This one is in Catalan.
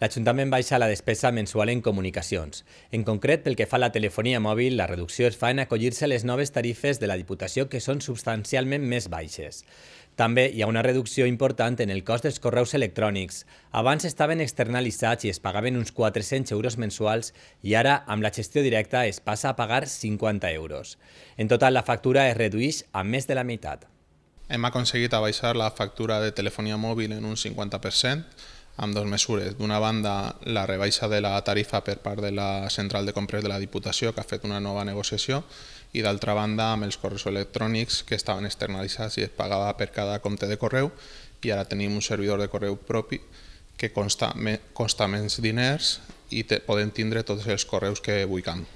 l'Ajuntament baixa la despesa mensual en comunicacions. En concret, pel que fa a la telefonia mòbil, la reducció es fa en acollir-se a les noves tarifes de la Diputació que són substancialment més baixes. També hi ha una reducció important en el cost dels correus electrònics. Abans estaven externalitzats i es pagaven uns 400 euros mensuals i ara, amb la gestió directa, es passa a pagar 50 euros. En total, la factura es redueix a més de la meitat. Hem aconseguit abaixar la factura de telefonia mòbil en un 50%, amb dues mesures. D'una banda, la rebaixa de la tarifa per part de la central de compres de la Diputació, que ha fet una nova negociació, i d'altra banda, amb els correus electrònics que estaven externalitzats i es pagava per cada compte de correu, i ara tenim un servidor de correu propi que consta, me, costa menys diners i te, podem tindre tots els correus que vulguem.